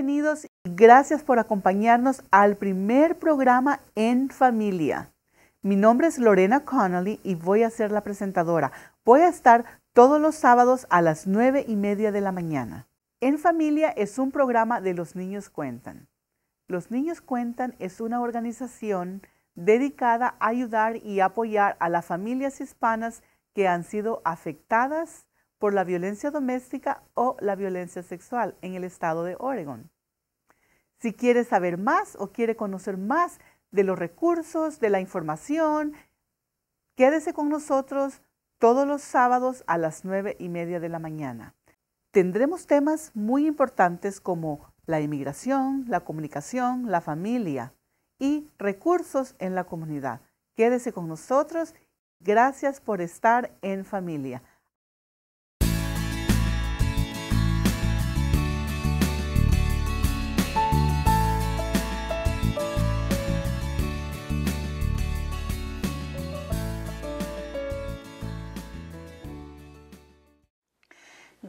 bienvenidos y gracias por acompañarnos al primer programa en familia. Mi nombre es Lorena Connolly y voy a ser la presentadora. Voy a estar todos los sábados a las nueve y media de la mañana. En familia es un programa de Los Niños Cuentan. Los Niños Cuentan es una organización dedicada a ayudar y apoyar a las familias hispanas que han sido afectadas por la violencia doméstica o la violencia sexual en el estado de Oregon. Si quiere saber más o quiere conocer más de los recursos, de la información, quédese con nosotros todos los sábados a las nueve y media de la mañana. Tendremos temas muy importantes como la inmigración, la comunicación, la familia y recursos en la comunidad. Quédese con nosotros. Gracias por estar en familia.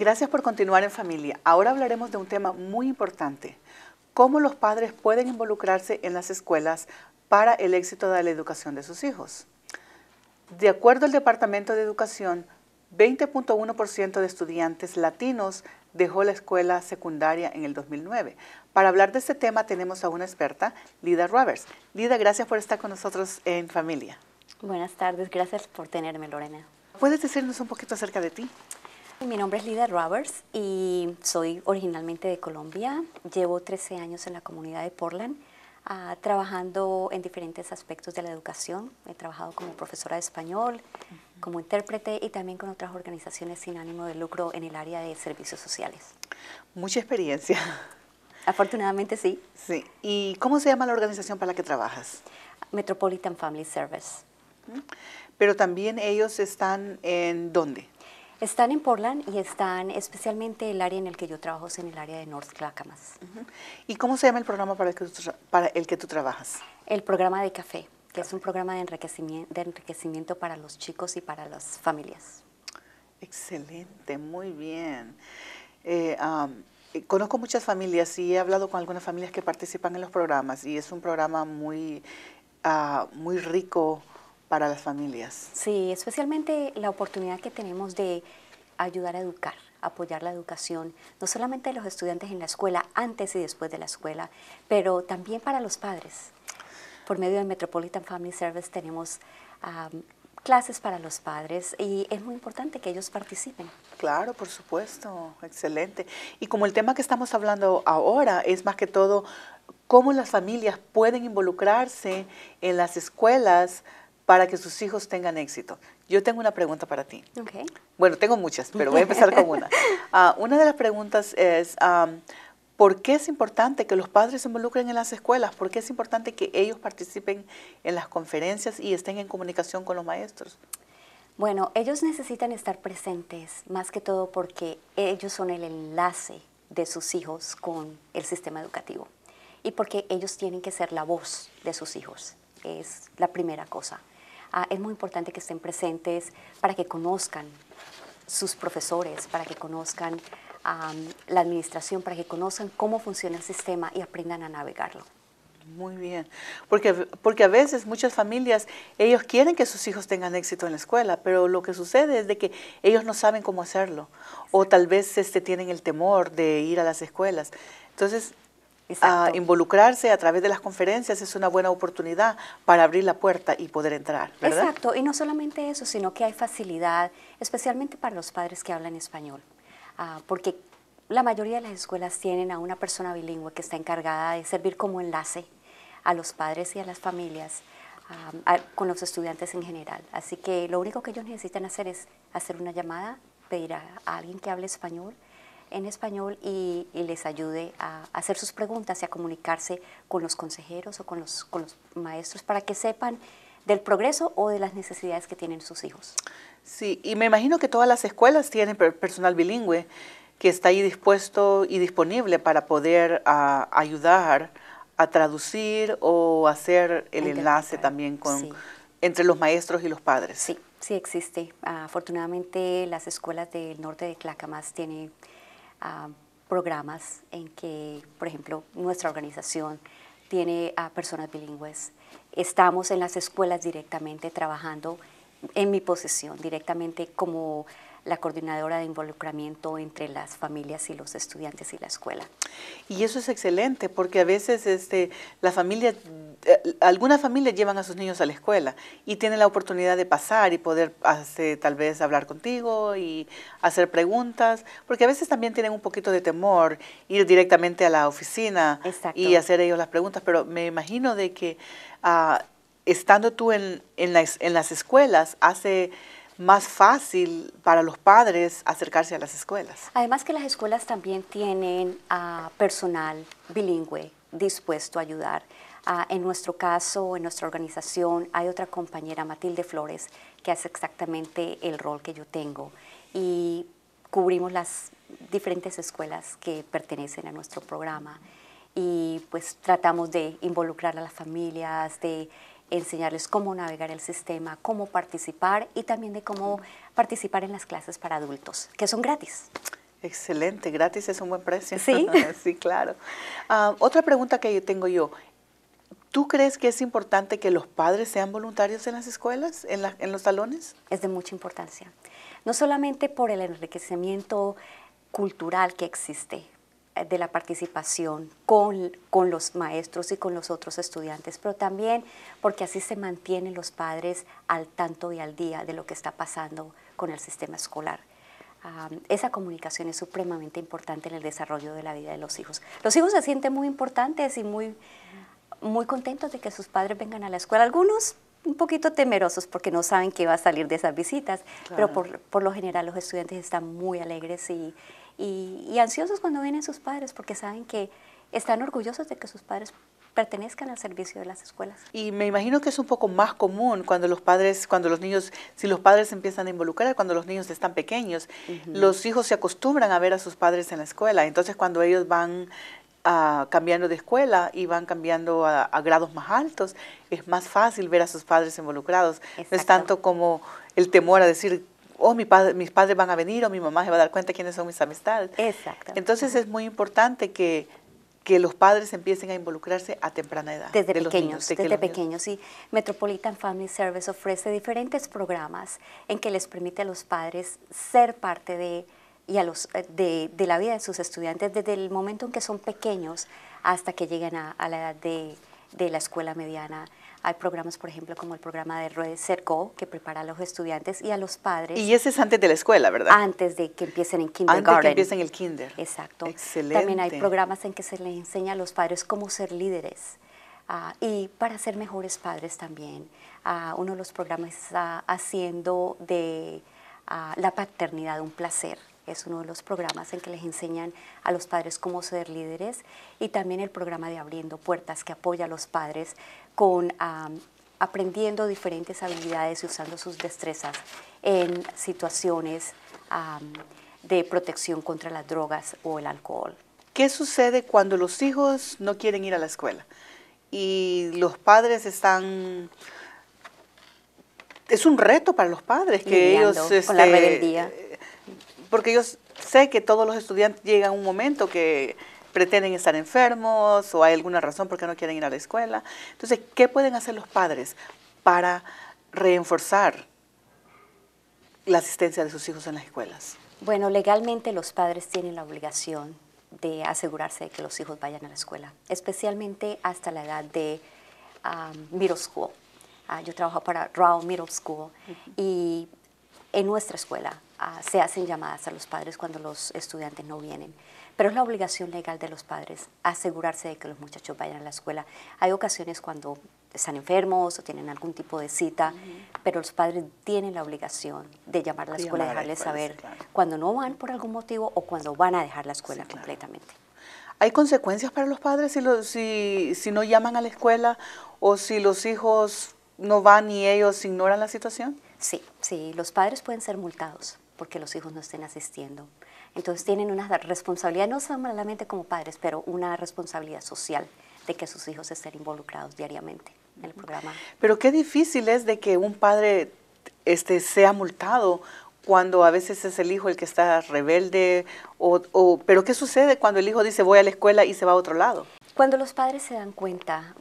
Gracias por continuar en familia. Ahora hablaremos de un tema muy importante, cómo los padres pueden involucrarse en las escuelas para el éxito de la educación de sus hijos. De acuerdo al Departamento de Educación, 20.1% de estudiantes latinos dejó la escuela secundaria en el 2009. Para hablar de este tema tenemos a una experta, Lida Roberts. Lida, gracias por estar con nosotros en familia. Buenas tardes, gracias por tenerme, Lorena. ¿Puedes decirnos un poquito acerca de ti? Mi nombre es Lida Roberts y soy originalmente de Colombia. Llevo 13 años en la comunidad de Portland. Ah, trabajando en diferentes aspectos de la educación. He trabajado como profesora de español, como intérprete y también con otras organizaciones sin ánimo de lucro en el área de servicios sociales. Mucha experiencia. Afortunadamente sí. Sí. ¿Y cómo se llama la organización para la que trabajas? Metropolitan Family Service. Pero también ellos están en dónde? Están en Portland y están especialmente el área en el que yo trabajo, es en el área de North Clackamas. ¿Y cómo se llama el programa para el que tú, trabajas? El programa de café, que es un programa de enriquecimiento, para los chicos y para las familias. Excelente, muy bien. Eh, eh, conozco muchas familias y he hablado con algunas familias que participan en los programas y es un programa muy, ah, muy rico para las familias. Sí, especialmente la oportunidad que tenemos de ayudar a educar, apoyar la educación, no solamente de los estudiantes en la escuela, antes y después de la escuela, pero también para los padres. Por medio de Metropolitan Family Service tenemos clases para los padres y es muy importante que ellos participen. Claro, por supuesto, excelente. Y como el tema que estamos hablando ahora es más que todo cómo las familias pueden involucrarse en las escuelas para que sus hijos tengan éxito. Yo tengo una pregunta para ti. Okay. Bueno, tengo muchas, pero voy a empezar con una. Ah, una de las preguntas es, ¿por qué es importante que los padres se involucren en las escuelas? ¿Por qué es importante que ellos participen en las conferencias y estén en comunicación con los maestros? Bueno, ellos necesitan estar presentes, más que todo porque ellos son el enlace de sus hijos con el sistema educativo y porque ellos tienen que ser la voz de sus hijos. Es la primera cosa. Ah, es muy importante que estén presentes para que conozcan sus profesores, para que conozcan la administración, para que conozcan cómo funciona el sistema y aprendan a navegarlo. Muy bien, porque, porque a veces muchas familias, ellos quieren que sus hijos tengan éxito en la escuela, pero lo que sucede es de que ellos no saben cómo hacerlo o tal vez este, tienen el temor de ir a las escuelas. Entonces, a involucrarse a través de las conferencias es una buena oportunidad para abrir la puerta y poder entrar. ¿verdad? Exacto, y no solamente eso, sino que hay facilidad, especialmente para los padres que hablan español, ah, porque la mayoría de las escuelas tienen a una persona bilingüe que está encargada de servir como enlace a los padres y a las familias. Ah, con los estudiantes en general. Así que lo único que ellos necesitan hacer es hacer una llamada, pedir a alguien que hable español, en español y, les ayude a hacer sus preguntas y a comunicarse con los consejeros o con los, maestros para que sepan del progreso o de las necesidades que tienen sus hijos. Sí, y me imagino que todas las escuelas tienen personal bilingüe que está ahí dispuesto y disponible para poder ah, ayudar a traducir o hacer el enlace también con, entre los maestros y los padres. Sí, sí existe. afortunadamente las escuelas del norte de Tlacamas tienen programas en que, por ejemplo, nuestra organización tiene a personas bilingües. Estamos en las escuelas directamente trabajando en mi posición, directamente como la coordinadora de involucramiento entre las familias y los estudiantes y la escuela. Y eso es excelente, porque a veces este, la familia, eh, algunas familias llevan a sus niños a la escuela y tienen la oportunidad de pasar y poder hacer, tal vez hablar contigo y hacer preguntas, porque a veces también tienen un poquito de temor ir directamente a la oficina y hacer ellos las preguntas, pero me imagino de que ah, estando tú en, las, en las escuelas hace más fácil para los padres acercarse a las escuelas. Además que las escuelas también tienen personal bilingüe dispuesto a ayudar. Ah, en nuestro caso, en nuestra organización, hay otra compañera, Matilde Flores, que hace exactamente el rol que yo tengo. Y cubrimos las diferentes escuelas que pertenecen a nuestro programa y pues tratamos de involucrar a las familias, de enseñarles cómo navegar el sistema, cómo participar y también de cómo participar en las clases para adultos, que son gratis. Excelente, gratis es un buen precio. Sí, claro. Ah, otra pregunta que tengo yo. ¿Tú crees que es importante que los padres sean voluntarios en las escuelas, en, en los salones? Es de mucha importancia. No solamente por el enriquecimiento cultural que existe, eh, de la participación con, los maestros y con los otros estudiantes, pero también porque así se mantienen los padres al tanto y al día de lo que está pasando con el sistema escolar. esa comunicación es supremamente importante en el desarrollo de la vida de los hijos. Los hijos se sienten muy importantes y muy, muy contentos de que sus padres vengan a la escuela. Algunos un poquito temerosos porque no saben qué va a salir de esas visitas, pero por, por, lo general los estudiantes están muy alegres y, y, ansiosos cuando vienen sus padres porque saben que están orgullosos de que sus padres pertenezcan al servicio de las escuelas. Y me imagino que es un poco más común cuando los padres, cuando los niños, si los padres empiezan a involucrar, cuando los niños están pequeños, los hijos se acostumbran a ver a sus padres en la escuela. Entonces cuando ellos van ah, cambiando de escuela y van cambiando a, grados más altos, es más fácil ver a sus padres involucrados. No es tanto como el temor a decir o mis padres van a venir o mi mamá se va a dar cuenta quiénes son mis amistades. Exacto. Entonces es muy importante que, que los padres empiecen a involucrarse a temprana edad. Desde pequeños, desde pequeños. Y Metropolitan Family Service ofrece diferentes programas en que les permite a los padres ser parte de, y a los, de, de la vida de sus estudiantes desde el momento en que son pequeños hasta que lleguen a, la edad de, de la escuela mediana hay programas, por ejemplo, como el programa de Red Cerco, que prepara a los estudiantes y a los padres. Y ese es antes de la escuela, ¿verdad? Antes de que empiecen en kindergarten. Antes que empiecen el kinder. Exacto. Excelente. También hay programas en que se les enseña a los padres cómo ser líderes. Ah, y para ser mejores padres también. Ah, uno de los programas está ah, haciendo de la paternidad un placer es uno de los programas en que les enseñan a los padres cómo ser líderes y también el programa de Abriendo Puertas que apoya a los padres con aprendiendo diferentes habilidades y usando sus destrezas en situaciones de protección contra las drogas o el alcohol. ¿Qué sucede cuando los hijos no quieren ir a la escuela y los padres están es un reto para los padres que ellos con la este, rebeldía porque yo sé que todos los estudiantes llegan a un momento que pretenden estar enfermos o hay alguna razón por no quieren ir a la escuela. Entonces, ¿qué pueden hacer los padres para reforzar la asistencia de sus hijos en las escuelas? Bueno, legalmente los padres tienen la obligación de asegurarse de que los hijos vayan a la escuela, especialmente hasta la edad de um, middle school. Ah, yo trabajo para Rao Middle School y en nuestra escuela ah, se hacen llamadas a los padres cuando los estudiantes no vienen, pero es la obligación legal de los padres asegurarse de que los muchachos vayan a la escuela. Hay ocasiones cuando están enfermos o tienen algún tipo de cita, pero los padres tienen la obligación de llamar a la escuela y dejarles saber cuando no van por algún motivo o cuando van a dejar la escuela completamente. ¿Hay consecuencias para los padres si, si no llaman a la escuela o si los hijos no van y ellos ignoran la situación? Sí, sí, los padres pueden ser multados porque los hijos no estén asistiendo. Entonces tienen una responsabilidad, no solamente como padres, pero una responsabilidad social de que sus hijos estén involucrados diariamente en el programa. Pero qué difícil es de que un padre este, sea multado cuando a veces es el hijo el que está rebelde, o, pero ¿qué sucede cuando el hijo dice voy a la escuela y se va a otro lado? Cuando los padres se dan cuenta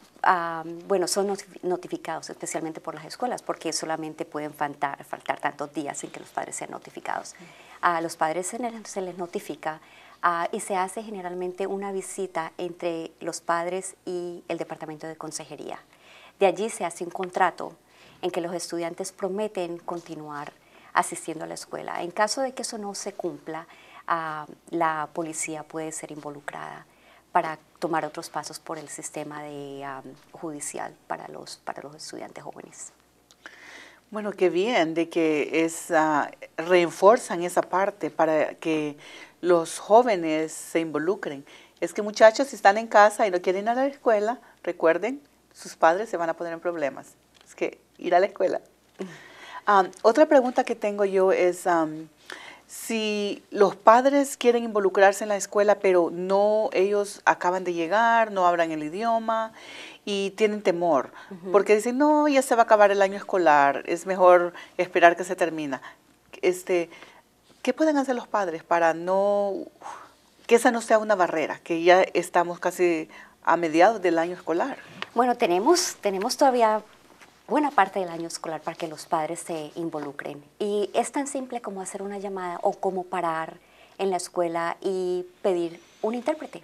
bueno, son notificados especialmente por las escuelas porque solamente pueden faltar, tantos días sin que los padres sean notificados. Mm. A los padres se, les notifica y se hace generalmente una visita entre los padres y el departamento de consejería. De allí se hace un contrato en que los estudiantes prometen continuar asistiendo a la escuela. En caso de que eso no se cumpla, la policía puede ser involucrada para tomar otros pasos por el sistema de, judicial para los, para los estudiantes jóvenes. Bueno, qué bien de que esa ah, esa parte para que los jóvenes se involucren. Es que muchachos, si están en casa y no quieren ir a la escuela, recuerden, sus padres se van a poner en problemas. Es que ir a la escuela. Mm. otra pregunta que tengo yo es, si los padres quieren involucrarse en la escuela, pero no, ellos acaban de llegar, no hablan el idioma y tienen temor, porque dicen, no, ya se va a acabar el año escolar, es mejor esperar que se termina. Este, ¿Qué pueden hacer los padres para no, que esa no sea una barrera, que ya estamos casi a mediados del año escolar? Bueno, tenemos, tenemos todavía buena parte del año escolar para que los padres se involucren. Y es tan simple como hacer una llamada o como parar en la escuela y pedir un intérprete.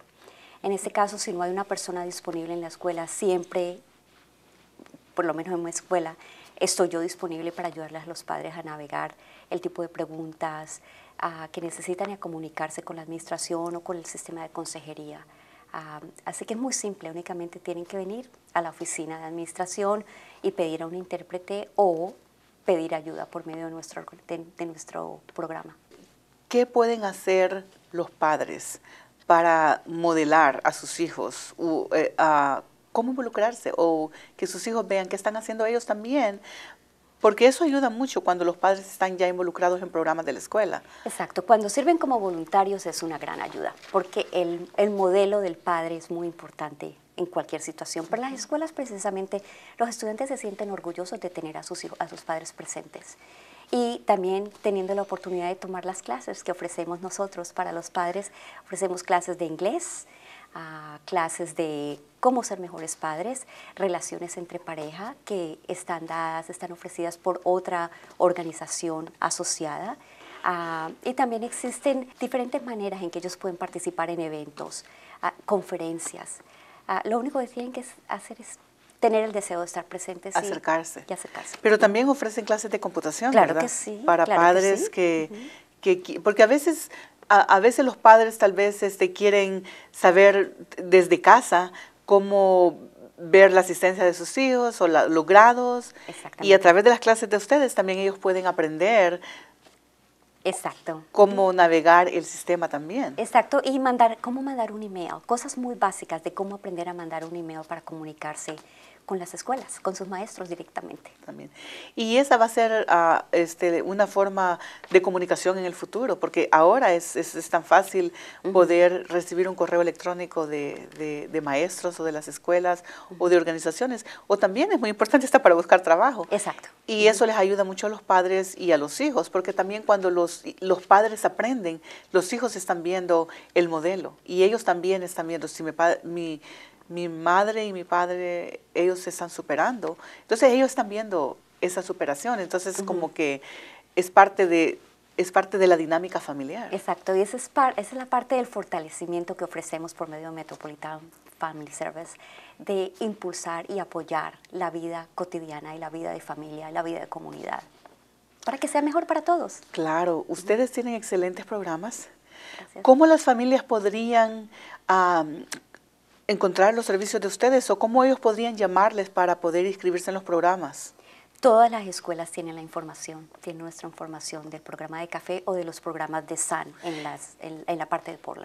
En este caso, si no hay una persona disponible en la escuela, siempre, por lo menos en mi escuela, estoy yo disponible para ayudarles a los padres a navegar el tipo de preguntas que necesitan y a comunicarse con la administración o con el sistema de consejería. Ah, así que es muy simple, únicamente tienen que venir a la oficina de administración y pedir a un intérprete o pedir ayuda por medio de nuestro, de, nuestro programa. ¿Qué pueden hacer los padres para modelar a sus hijos? Eh, ah, ¿Cómo involucrarse? O que sus hijos vean qué están haciendo ellos también porque eso ayuda mucho cuando los padres están ya involucrados en programas de la escuela. Exacto, cuando sirven como voluntarios es una gran ayuda, porque el, modelo del padre es muy importante en cualquier situación. Para las escuelas precisamente los estudiantes se sienten orgullosos de tener a sus, hijos, a sus padres presentes y también teniendo la oportunidad de tomar las clases que ofrecemos nosotros para los padres. Ofrecemos clases de inglés, clases de cómo ser mejores padres, relaciones entre pareja que están dadas, están ofrecidas por otra organización asociada. Ah, y también existen diferentes maneras en que ellos pueden participar en eventos, ah, conferencias. Ah, lo único que tienen que hacer es tener el deseo de estar presentes. Acercarse. acercarse. Pero también ofrecen clases de computación, ¿verdad? Para padres que, porque a veces a, veces los padres tal vez este, quieren saber desde casa cómo ver la asistencia de sus hijos o los grados. Y a través de las clases de ustedes también ellos pueden aprender Exacto. Cómo navegar el sistema también. Exacto, y mandar, cómo mandar un email, cosas muy básicas de cómo aprender a mandar un email para comunicarse con las escuelas, con sus maestros directamente. También. Y esa va a ser ah, este, una forma de comunicación en el futuro, porque ahora es, es, tan fácil poder recibir un correo electrónico de, maestros o de las escuelas o de organizaciones, o también es muy importante estar para buscar trabajo. Exacto. Y eso les ayuda mucho a los padres y a los hijos, porque también cuando los, los padres aprenden, los hijos están viendo el modelo y ellos también están viendo si mi, mi mi madre y mi padre, ellos se están superando. Entonces ellos están viendo esa superación. Entonces es como que es parte de es parte de la dinámica familiar. Exacto, y esa es, esa es la parte del fortalecimiento que ofrecemos por medio de Metropolitan Family Service, de impulsar y apoyar la vida cotidiana y la vida de familia la vida de comunidad, para que sea mejor para todos. Claro, ustedes tienen excelentes programas. ¿Cómo las familias podrían encontrar los servicios de ustedes o cómo ellos podrían llamarles para poder inscribirse en los programas? Todas las escuelas tienen la información, tienen nuestra información del programa de café o de los programas de SAN en, las, en, la parte de Portland.